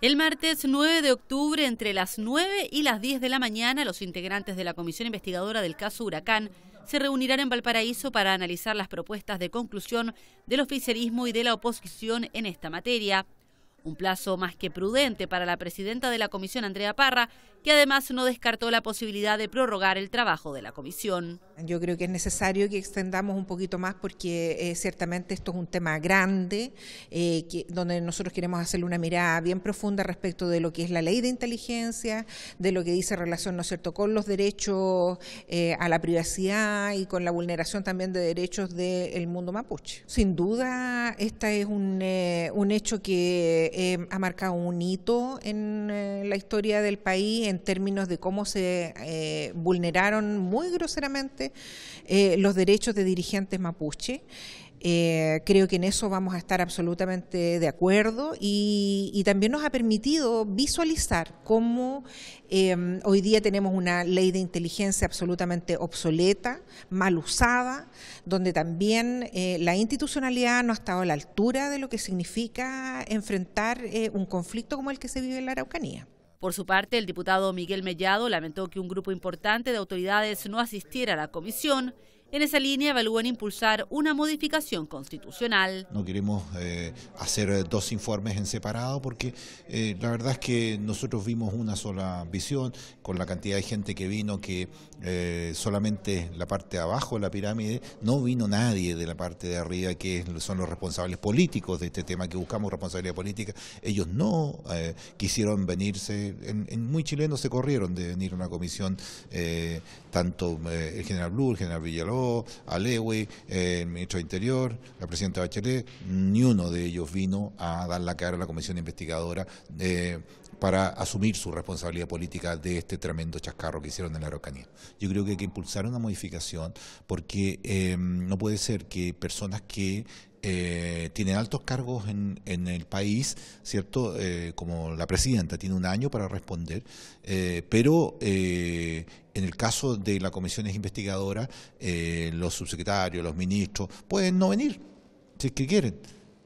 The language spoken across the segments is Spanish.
El martes 9 de octubre, entre las 9 y las 10 de la mañana, los integrantes de la Comisión Investigadora del caso Huracán se reunirán en Valparaíso para analizar las propuestas de conclusión del oficialismo y de la oposición en esta materia. Un plazo más que prudente para la presidenta de la comisión, Andrea Parra, que además no descartó la posibilidad de prorrogar el trabajo de la comisión. Yo creo que es necesario que extendamos un poquito más porque eh, ciertamente esto es un tema grande, eh, que, donde nosotros queremos hacerle una mirada bien profunda respecto de lo que es la ley de inteligencia, de lo que dice relación, ¿no es cierto?, con los derechos eh, a la privacidad y con la vulneración también de derechos del mundo mapuche. Sin duda, este es un, un hecho que eh, ha marcado un hito en eh, la historia del país en términos de cómo se eh, vulneraron muy groseramente los derechos de dirigentes mapuche. Eh, creo que en eso vamos a estar absolutamente de acuerdo y, también nos ha permitido visualizar cómo em, hoy día tenemos una ley de inteligencia absolutamente obsoleta, mal usada, donde también eh, la institucionalidad no ha estado a la altura de lo que significa enfrentar eh, un conflicto como el que se vive en la Araucanía. Por su parte, el diputado Miguel Mellado lamentó que un grupo importante de autoridades no asistiera a la comisión en esa línea evalúan impulsar una modificación constitucional. No queremos eh, hacer dos informes en separado porque eh, la verdad es que nosotros vimos una sola visión con la cantidad de gente que vino que eh, solamente la parte de abajo de la pirámide, no vino nadie de la parte de arriba que son los responsables políticos de este tema, que buscamos responsabilidad política. Ellos no quisieron venirse, muy chilenos se corrieron de venir a una comisión, tanto el general Blue, el general Villalobos, a Lewey, el eh, ministro de Interior, la presidenta Bachelet, ni uno de ellos vino a dar la cara a la comisión investigadora eh, para asumir su responsabilidad política de este tremendo chascarro que hicieron en la Araucanía. Yo creo que hay que impulsar una modificación porque eh, no puede ser que personas que eh, altos cargos en, en el país, ¿cierto? Eh, como la presidenta tiene un año para responder, eh, pero eh, en el caso de las comisiones investigadoras, los subsecretarios, los ministros, pueden no venir, si es que quieren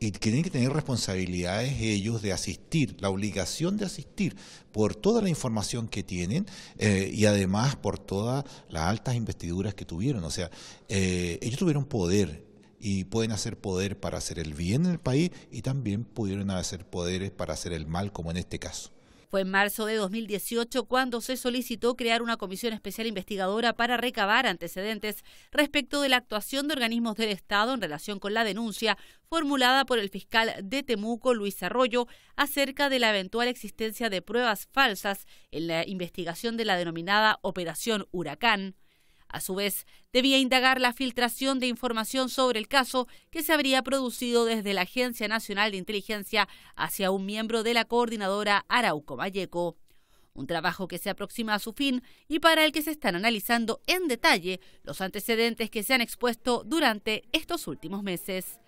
y tienen que tener responsabilidades ellos de asistir, la obligación de asistir por toda la información que tienen y además por todas las altas investiduras que tuvieron. O sea, ellos tuvieron poder y pueden hacer poder para hacer el bien en el país y también pudieron hacer poderes para hacer el mal, como en este caso. Fue en marzo de 2018 cuando se solicitó crear una comisión especial investigadora para recabar antecedentes respecto de la actuación de organismos del Estado en relación con la denuncia formulada por el fiscal de Temuco, Luis Arroyo, acerca de la eventual existencia de pruebas falsas en la investigación de la denominada Operación Huracán. A su vez, debía indagar la filtración de información sobre el caso que se habría producido desde la Agencia Nacional de Inteligencia hacia un miembro de la coordinadora Arauco Valleco. Un trabajo que se aproxima a su fin y para el que se están analizando en detalle los antecedentes que se han expuesto durante estos últimos meses.